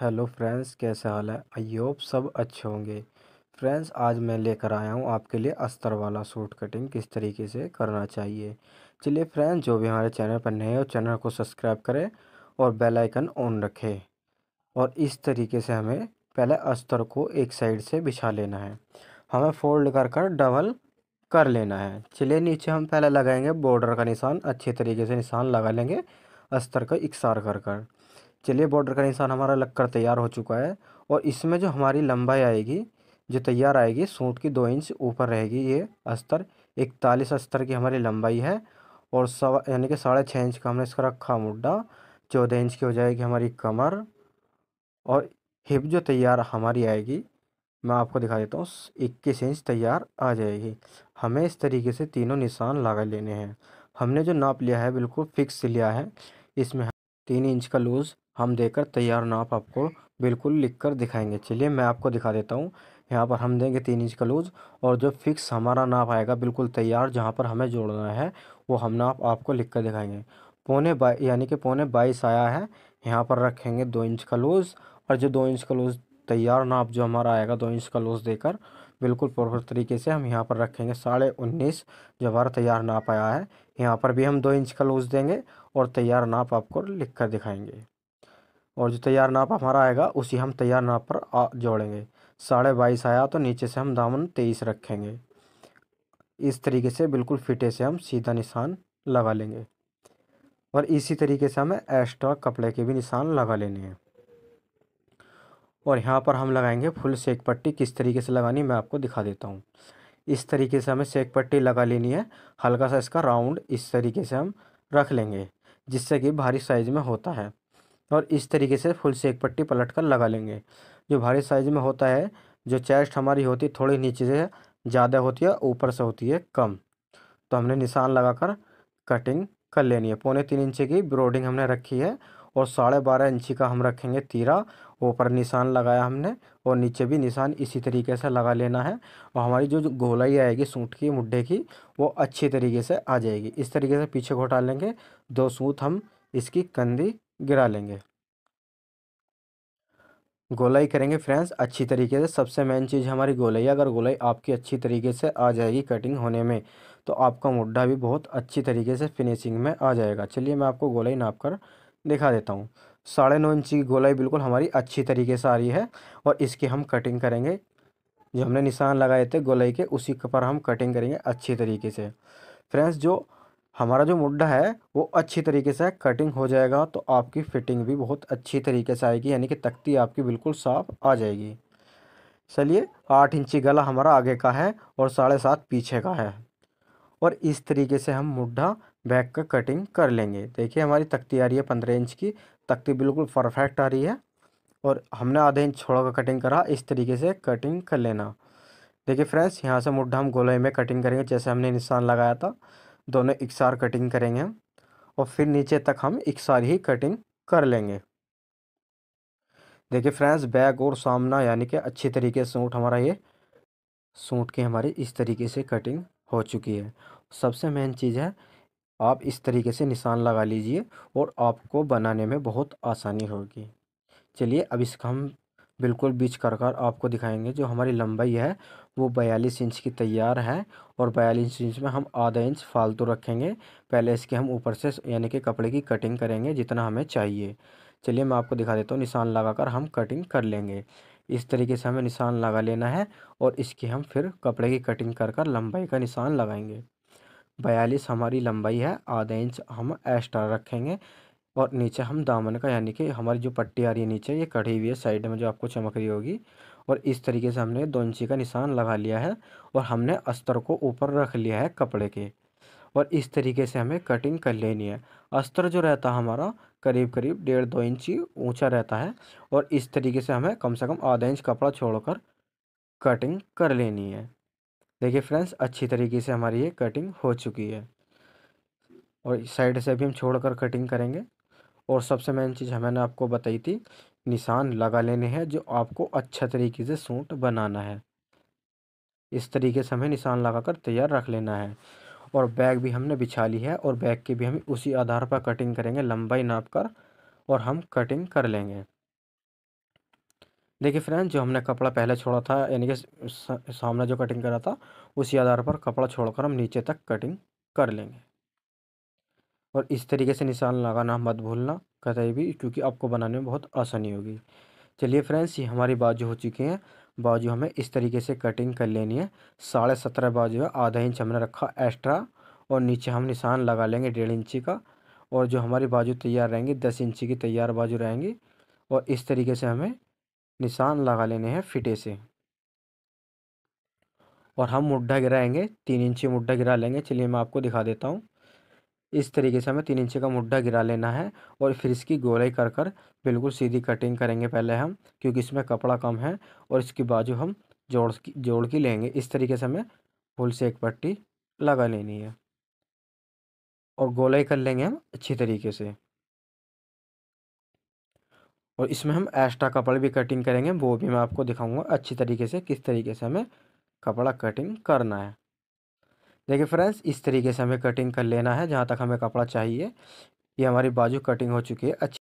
hello friends कैसे हाल है I hope सब अच्छे होंगे फ्रेंड्स आज मैं लेकर आया हूँ आपके लिए अस्तर वाला सूट कटिंग किस तरीके से करना चाहिए चलिए फ्रेंड्स जो भी हमारे चैनल पर नए हो चैनल को सब्सक्राइब करें और बेल आइकन ऑन रखें और इस तरीके से हमें पहले अस्तर को एक साइड से बिछा लेना है हमें फोल्ड कर कर डबल कर लेना है चलिए नीचे हम पहले लगाएंगे बॉर्डर का निशान अच्छे तरीके से निशान लगा लेंगे अस्तर का इकसार कर कर चलिए बॉर्डर का निशान हमारा लगकर तैयार हो चुका है और इसमें जो हमारी लंबाई आएगी जो तैयार आएगी सूट की दो इंच ऊपर रहेगी ये अस्तर इकतालीस अस्तर की हमारी लंबाई है और सवा यानी कि साढ़े छः इंच का हमने इसका रखा मुड्डा चौदह इंच की हो जाएगी हमारी कमर और हिप जो तैयार हमारी आएगी मैं आपको दिखा देता हूँ इक्कीस इंच तैयार आ जाएगी हमें इस तरीके से तीनों निशान लगा लेने हैं हमने जो नाप लिया है बिल्कुल फिक्स लिया है इसमें तीन इंच का लूज़ हम देकर तैयार नाप आपको बिल्कुल लिख कर दिखाएंगे चलिए मैं आपको दिखा देता हूँ यहाँ पर हम देंगे तीन इंच का लूज़ और जो फिक्स हमारा नाप आएगा बिल्कुल तैयार जहाँ पर हमें जोड़ना है वो हम नाप आपको लिख कर दिखाएंगे पौने बाई यानी कि पौने बाईस आया है यहाँ पर रखेंगे दो इंच का लूज़ और जो दो इंच का लूज़ तैयार नाप जो हमारा आएगा दो इंच का लूज़ देकर बिल्कुल प्रॉपर तरीके से हम यहाँ पर रखेंगे साढ़े उन्नीस जो हमारा तैयार नाप आया है यहाँ पर भी हम दो इंच का लूज देंगे और तैयार नाप आपको लिख कर दिखाएंगे और जो तैयार नाप हमारा आएगा उसी हम तैयार नाप पर जोड़ेंगे साढ़े बाईस आया तो नीचे से हम दामन तेईस रखेंगे इस तरीके से बिल्कुल फिटे से हम सीधा निशान लगा लेंगे और इसी तरीके से हमें एक्स्ट्रा कपड़े के भी निशान लगा लेने हैं और यहाँ पर हम लगाएंगे फुल सेक पट्टी किस तरीके से लगानी मैं आपको दिखा देता हूँ इस तरीके से हमें सेक पट्टी लगा लेनी है हल्का सा इसका राउंड इस तरीके से हम रख लेंगे जिससे कि भारी साइज में होता है और इस तरीके से फुल सेक पट्टी पलट कर लगा लेंगे जो भारी साइज में होता है जो चेस्ट हमारी होती है थोड़ी नीचे से ज़्यादा होती है ऊपर से होती है कम तो हमने निशान लगा कर कटिंग कर लेनी है पौने तीन इंच की ब्रोडिंग हमने रखी है और साढ़े बारह इंची का हम रखेंगे तीरा ऊपर निशान लगाया हमने और नीचे भी निशान इसी तरीके से लगा लेना है और हमारी जो गोलाई आएगी सूट की मुड्ढे की वो अच्छी तरीके से आ जाएगी इस तरीके से पीछे घोटा लेंगे दो सूत हम इसकी कंधी गिरा लेंगे गोलाई करेंगे फ्रेंड्स अच्छी तरीके से सबसे मेन चीज़ हमारी गोलाई अगर गोलाई आपकी अच्छी तरीके से आ जाएगी कटिंग होने में तो आपका मुड्ढा भी बहुत अच्छी तरीके से फिनिशिंग में आ जाएगा चलिए मैं आपको गोलाई नाप कर दिखा देता हूँ साढ़े नौ इंची की गोलाई बिल्कुल हमारी अच्छी तरीके से आ रही है और इसकी हम कटिंग करेंगे जो हमने निशान लगाए थे गोलाई के उसी पर हम कटिंग करेंगे अच्छी तरीके से फ्रेंड्स जो हमारा जो मुड्ढा है वो अच्छी तरीके से कटिंग हो जाएगा तो आपकी फ़िटिंग भी बहुत अच्छी तरीके से आएगी यानी कि तख्ती आपकी बिल्कुल साफ आ जाएगी चलिए आठ इंची गला हमारा आगे का है और साढ़े सात पीछे का है और इस तरीके से हम मुड्ढा बैक का कटिंग कर लेंगे देखिए हमारी तख्ती आ रही है पंद्रह इंच की तख्ती बिल्कुल परफेक्ट आ रही है और हमने आधे इंच छोड़ा का कटिंग करा इस तरीके से कटिंग कर लेना देखिए फ्रेंड्स यहाँ से मुड्ढा हम गोलाई में कटिंग करेंगे जैसे हमने निशान लगाया था दोनों इकसार कटिंग करेंगे और फिर नीचे तक हम इकसार ही कटिंग कर लेंगे देखिए फ्रेंड्स बैक और सामना यानी कि अच्छी तरीके से सूट हमारा ये सूट की हमारी इस तरीके से कटिंग हो चुकी है सबसे मेन चीज़ है आप इस तरीके से निशान लगा लीजिए और आपको बनाने में बहुत आसानी होगी चलिए अब इसका हम बिल्कुल बीच कर कर आपको दिखाएंगे जो हमारी लंबाई है वो बयालीस इंच की तैयार है और बयालीस इंच में हम आधा इंच फालतू रखेंगे पहले इसके हम ऊपर से यानी कि कपड़े की कटिंग करेंगे जितना हमें चाहिए चलिए मैं आपको दिखा देता हूँ निशान लगा कर हम कटिंग कर लेंगे इस तरीके से हमें निशान लगा लेना है और इसकी हम फिर कपड़े की कटिंग कर कर लंबाई का निशान लगाएंगे बयालीस हमारी लंबाई है आधा इंच हम एक्स्ट्रा रखेंगे और नीचे हम दामन का यानी कि हमारी जो पट्टी आ रही है नीचे ये कढ़ी हुई है साइड में जो आपको चमक रही होगी और इस तरीके से हमने दो इंची का निशान लगा लिया है और हमने अस्तर को ऊपर रख लिया है कपड़े के और इस तरीके से हमें कटिंग कर लेनी है अस्तर जो रहता है हमारा करीब करीब डेढ़ दो इंची ऊंचा रहता है और इस तरीके से हमें कम से कम आधा इंच कपड़ा छोड़कर कटिंग कर लेनी है देखिए फ्रेंड्स अच्छी तरीके से हमारी ये कटिंग हो चुकी है और साइड से भी हम छोड़कर कटिंग करेंगे और सबसे मेन चीज़ मैंने आपको बताई थी निशान लगा लेने हैं जो आपको अच्छा तरीके से सूट बनाना है इस तरीके से हमें निशान लगाकर तैयार रख लेना है और बैग भी हमने बिछा ली है और बैग की भी हम उसी आधार पर कटिंग करेंगे लंबाई नाप कर और हम कटिंग कर लेंगे देखिए फ्रेंड जो हमने कपड़ा पहले छोड़ा था यानी कि सामने जो कटिंग करा था उसी आधार पर कपड़ा छोड़कर हम नीचे तक कटिंग कर लेंगे और इस तरीके से निशान लगाना मत भूलना कतई भी क्योंकि आपको बनाने में बहुत आसानी होगी चलिए फ्रेंड्स ये हमारी बाजू हो चुकी हैं बाजू हमें इस तरीके से कटिंग कर लेनी है साढ़े सत्रह बाजू है आधा इंच हमने रखा एक्स्ट्रा और नीचे हम निशान लगा लेंगे डेढ़ इंची का और जो हमारी बाजू तैयार रहेंगी दस इंची की तैयार बाजू रहेंगी और इस तरीके से हमें निशान लगा लेने हैं फिटे से और हम मुड्ढा गिराएंगे तीन इंची मुड्ढा गिरा लेंगे चलिए मैं आपको दिखा देता हूँ इस तरीके से हमें तीन इंची का मुड्ढा गिरा लेना है और फिर इसकी गोलाई कर कर बिल्कुल सीधी कटिंग करेंगे पहले हम क्योंकि इसमें कपड़ा कम है और इसकी बाजू हम जोड़ की जोड़ की लेंगे इस तरीके से हमें फूल से एक पट्टी लगा लेनी है और गोलाई कर लेंगे हम अच्छी तरीके से और इसमें हम एक्स्ट्रा कपड़े भी कटिंग करेंगे वो भी मैं आपको दिखाऊंगा अच्छी तरीके से किस तरीके से हमें कपड़ा कटिंग करना है देखिए फ्रेंड्स इस तरीके से हमें कटिंग कर लेना है जहाँ तक हमें कपड़ा चाहिए ये हमारी बाजू कटिंग हो चुकी है अच्छी